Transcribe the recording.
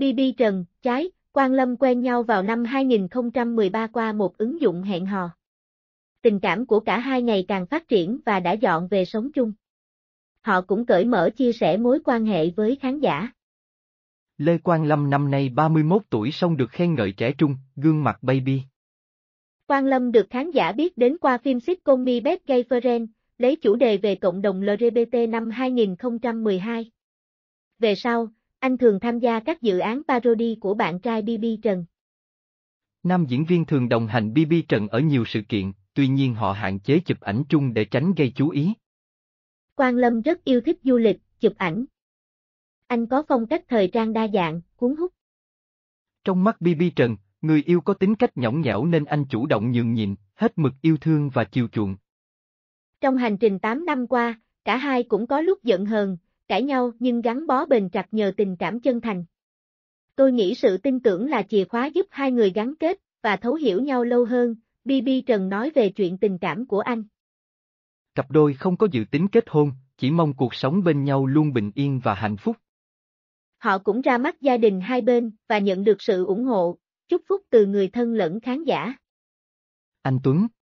BB Trần, Trái, Quang Lâm quen nhau vào năm 2013 qua một ứng dụng hẹn hò. Tình cảm của cả hai ngày càng phát triển và đã dọn về sống chung. Họ cũng cởi mở chia sẻ mối quan hệ với khán giả. Lê Quang Lâm năm nay 31 tuổi xong được khen ngợi trẻ trung, gương mặt baby. Quang Lâm được khán giả biết đến qua phim sitcom Mi Best Gay Friend, lấy chủ đề về cộng đồng LGBT năm 2012. Về sau, anh thường tham gia các dự án parody của bạn trai BB Trần. Nam diễn viên thường đồng hành BB Trần ở nhiều sự kiện, tuy nhiên họ hạn chế chụp ảnh chung để tránh gây chú ý. Quang Lâm rất yêu thích du lịch, chụp ảnh. Anh có phong cách thời trang đa dạng, cuốn hút. Trong mắt BB Trần, người yêu có tính cách nhõng nhẽo nên anh chủ động nhường nhịn, hết mực yêu thương và chiều chuộng. Trong hành trình 8 năm qua, cả hai cũng có lúc giận hờn, cãi nhau nhưng gắn bó bền chặt nhờ tình cảm chân thành. Tôi nghĩ sự tin tưởng là chìa khóa giúp hai người gắn kết và thấu hiểu nhau lâu hơn, BB Trần nói về chuyện tình cảm của anh. Cặp đôi không có dự tính kết hôn, chỉ mong cuộc sống bên nhau luôn bình yên và hạnh phúc. Họ cũng ra mắt gia đình hai bên và nhận được sự ủng hộ, chúc phúc từ người thân lẫn khán giả. Anh Tuấn